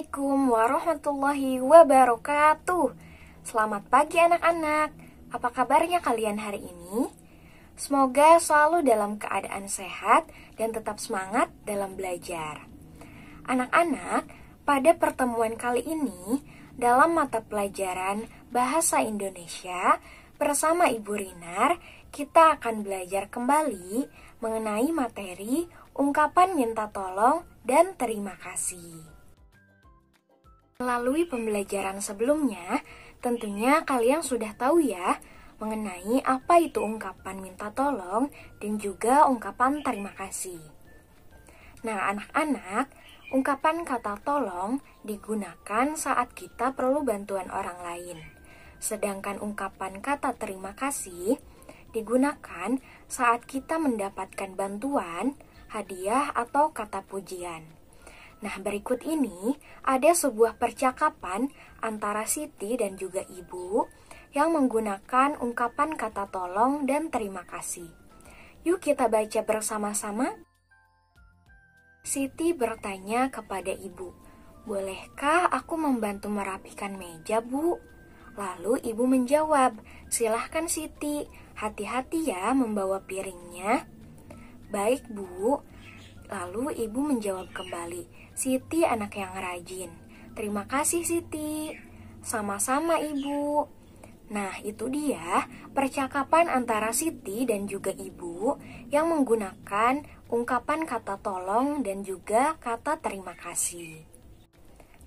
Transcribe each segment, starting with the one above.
Assalamualaikum warahmatullahi wabarakatuh. Selamat pagi anak-anak. Apa kabarnya kalian hari ini? Semoga selalu dalam keadaan sehat dan tetap semangat dalam belajar. Anak-anak, pada pertemuan kali ini dalam mata pelajaran Bahasa Indonesia bersama Ibu Rinar, kita akan belajar kembali mengenai materi ungkapan minta tolong dan terima kasih. Melalui pembelajaran sebelumnya, tentunya kalian sudah tahu ya mengenai apa itu ungkapan minta tolong dan juga ungkapan terima kasih. Nah, anak-anak, ungkapan kata tolong digunakan saat kita perlu bantuan orang lain. Sedangkan ungkapan kata terima kasih digunakan saat kita mendapatkan bantuan, hadiah, atau kata pujian. Nah, berikut ini ada sebuah percakapan antara Siti dan juga ibu yang menggunakan ungkapan kata tolong dan terima kasih. Yuk kita baca bersama-sama. Siti bertanya kepada ibu, "Bolehkah aku membantu merapikan meja, Bu?" Lalu ibu menjawab, "Silahkan, Siti. Hati-hati ya membawa piringnya." "Baik, Bu," Lalu ibu menjawab kembali, Siti anak yang rajin. Terima kasih Siti. Sama-sama ibu. Nah, itu dia percakapan antara Siti dan juga ibu yang menggunakan ungkapan kata tolong dan juga kata terima kasih.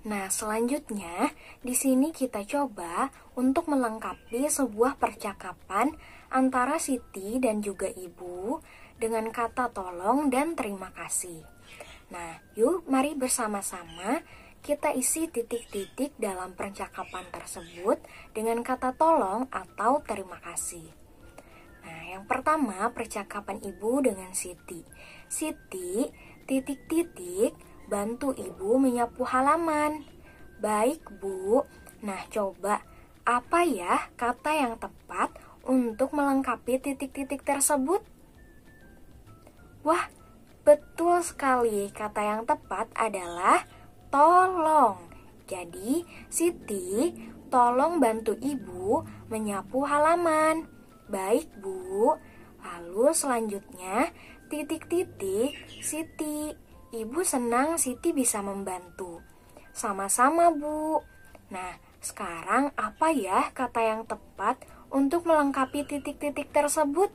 Nah, selanjutnya di sini kita coba untuk melengkapi sebuah percakapan antara Siti dan juga ibu dengan kata tolong dan terima kasih. Nah, yuk mari bersama-sama kita isi titik-titik dalam percakapan tersebut dengan kata tolong atau terima kasih. Nah, yang pertama percakapan ibu dengan Siti. Siti, titik-titik, bantu ibu menyapu halaman. Baik, Bu. Nah, coba apa ya kata yang tepat untuk melengkapi titik-titik tersebut? Wah, betul sekali. Kata yang tepat adalah tolong. Jadi, Siti, tolong bantu Ibu menyapu halaman. Baik, Bu. Lalu selanjutnya, titik-titik, Siti. Ibu senang Siti bisa membantu. Sama-sama, Bu. Nah, sekarang apa ya kata yang tepat untuk melengkapi titik-titik tersebut?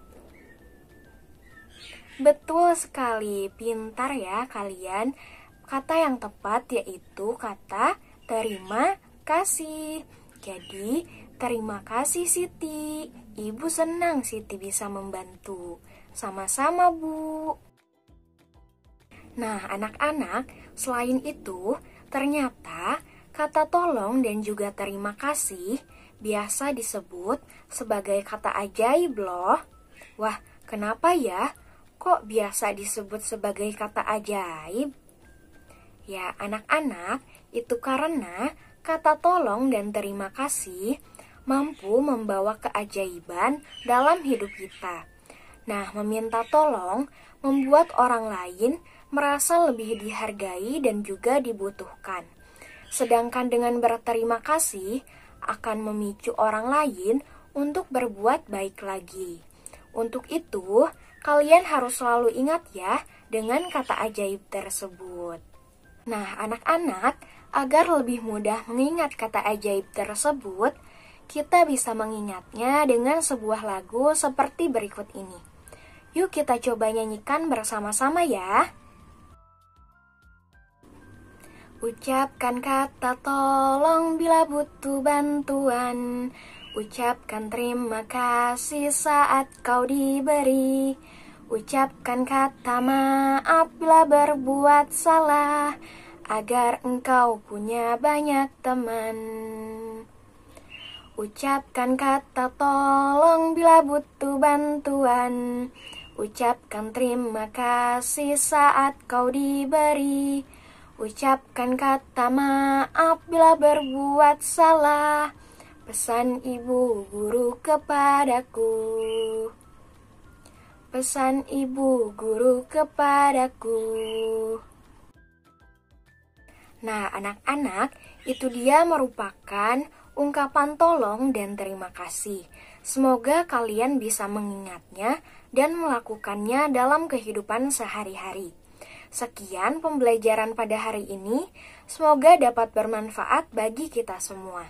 Betul sekali, pintar ya kalian. Kata yang tepat yaitu kata terima kasih. Jadi, terima kasih Siti. Ibu senang Siti bisa membantu. Sama-sama, Bu. Nah, anak-anak, selain itu, ternyata kata tolong dan juga terima kasih biasa disebut sebagai kata ajaib loh. Wah, kenapa ya? kok biasa disebut sebagai kata ajaib? Ya, anak-anak, itu karena kata tolong dan terima kasih mampu membawa keajaiban dalam hidup kita. Nah, meminta tolong membuat orang lain merasa lebih dihargai dan juga dibutuhkan. Sedangkan dengan berterima kasih akan memicu orang lain untuk berbuat baik lagi. Untuk itu, Kalian harus selalu ingat ya dengan kata ajaib tersebut. Nah, anak-anak, agar lebih mudah mengingat kata ajaib tersebut, kita bisa mengingatnya dengan sebuah lagu seperti berikut ini. Yuk kita coba nyanyikan bersama-sama ya. Ucapkan kata tolong bila butuh bantuan. Ucapkan terima kasih saat kau diberi Ucapkan kata maaf bila berbuat salah Agar engkau punya banyak teman Ucapkan kata tolong bila butuh bantuan Ucapkan terima kasih saat kau diberi Ucapkan kata maaf bila berbuat salah Pesan ibu guru kepadaku Pesan ibu guru kepadaku Nah anak-anak itu dia merupakan ungkapan tolong dan terima kasih Semoga kalian bisa mengingatnya dan melakukannya dalam kehidupan sehari-hari Sekian pembelajaran pada hari ini, semoga dapat bermanfaat bagi kita semua.